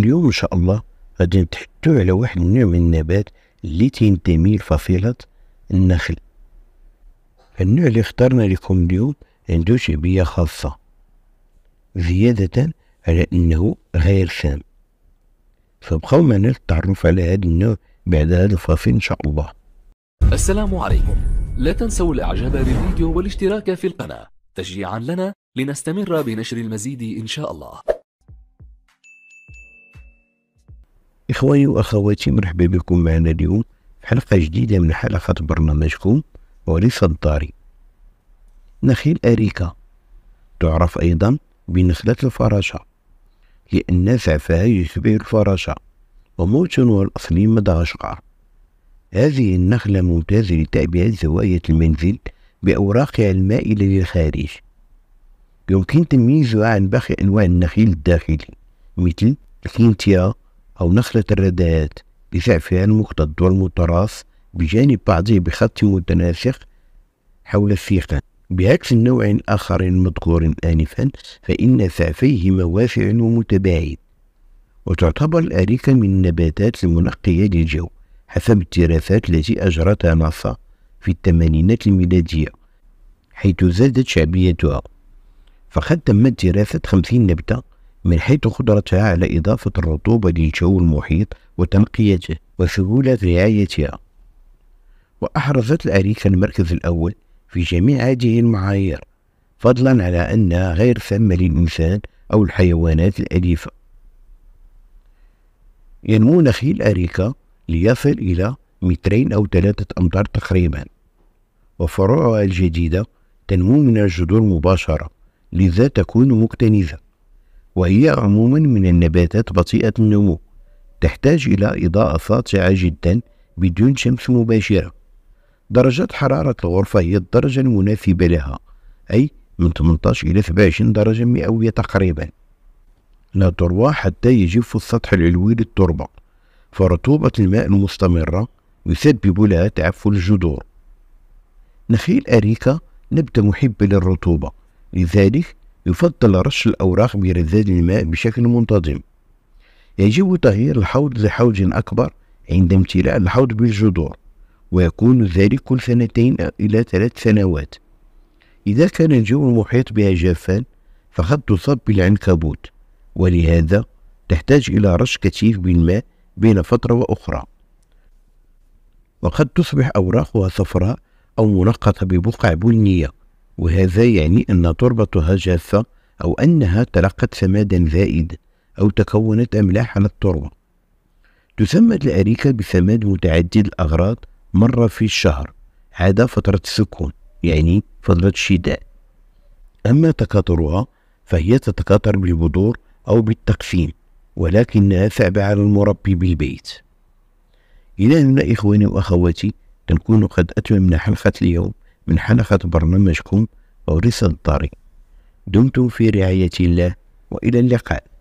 اليوم ان شاء الله غادي نتحدثوا على واحد النوع من النبات اللي تينتمي لفصيله النخل النوع اللي اخترنا لكم اليوم عنده شعبيه خاصه زياده على انه غير سام فبقاو معنا للتعرف على هذا النوع بعد هذا الفصل ان شاء الله السلام عليكم لا تنسوا الاعجاب بالفيديو والاشتراك في القناه تشجيعا لنا لنستمر بنشر المزيد ان شاء الله إخواني وأخواتي مرحبا بكم معنا اليوم في حلقة جديدة من حلقات برنامجكم وليس الداري نخيل أريكا تعرف أيضا بنخلة الفراشة لأن سعفها يشبه الفراشة وموطنها الأصلي مدغشقر هذه النخلة ممتازة لتعبئة زوايا المنزل بأوراقها المائلة للخارج يمكن تمييزها عن باقي أنواع النخيل الداخلي مثل الكينتيا أو نخلة الرداءات بسقفها المخطط والمتراص بجانب بعضه بخط متناسق حول الثيقة بعكس نوع آخر مذكور آنفا فإن سعفيه واسع ومتباعد وتعتبر الأريكة من النباتات المنقية للجو حسب الدراسات التي أجرتها ناسا في الثمانينات الميلادية حيث زادت شعبيتها فقد تمت دراسة خمسين نبتة من حيث قدرتها على إضافة الرطوبة للجو المحيط وتنقيته وسهولة رعايتها وأحرزت الأريكة المركز الأول في جميع هذه المعايير فضلا على أنها غير سامة للإنسان أو الحيوانات الأليفة ينمو نخيل الأريكة ليصل إلى مترين أو ثلاثة أمتار تقريبا وفروعها الجديدة تنمو من الجذور مباشرة لذا تكون مكتنزة وهي عموما من النباتات بطيئة النمو تحتاج إلى إضاءة ساطعة جدا بدون شمس مباشرة درجة حرارة الغرفة هي الدرجة المناسبة لها أي من 18 إلى 27 درجة مئوية تقريبا لا تروى حتى يجف السطح العلوي للتربة فرطوبة الماء المستمرة يسبب لها تعفن الجذور نخيل أريكا نبتة محبة للرطوبة لذلك يفضل رش الأوراق برذاذ الماء بشكل منتظم يجب تغيير الحوض لحوض أكبر عند امتلاء الحوض بالجذور ويكون ذلك كل سنتين إلى ثلاث سنوات إذا كان الجو المحيط بها جافا فقد تصاب بالعنكبوت ولهذا تحتاج إلى رش كثيف بالماء بين فترة وأخرى وقد تصبح أوراقها صفراء أو منقطة ببقع بنية وهذا يعني أن تربتها جافة أو أنها تلقت سمادا زائد أو تكونت أملاح على التربة تسمى الأريكة بسماد متعدد الأغراض مرة في الشهر عدا فترة السكون يعني فترة الشتاء أما تكاثرها فهي تتكاثر بالبذور أو بالتقسيم ولكنها صعبة على المربي بالبيت إلى هنا إخواني وأخواتي نكون قد أتممنا حلقة اليوم من حلقة برنامجكم فورس الطريق دمتم في رعاية الله وإلى اللقاء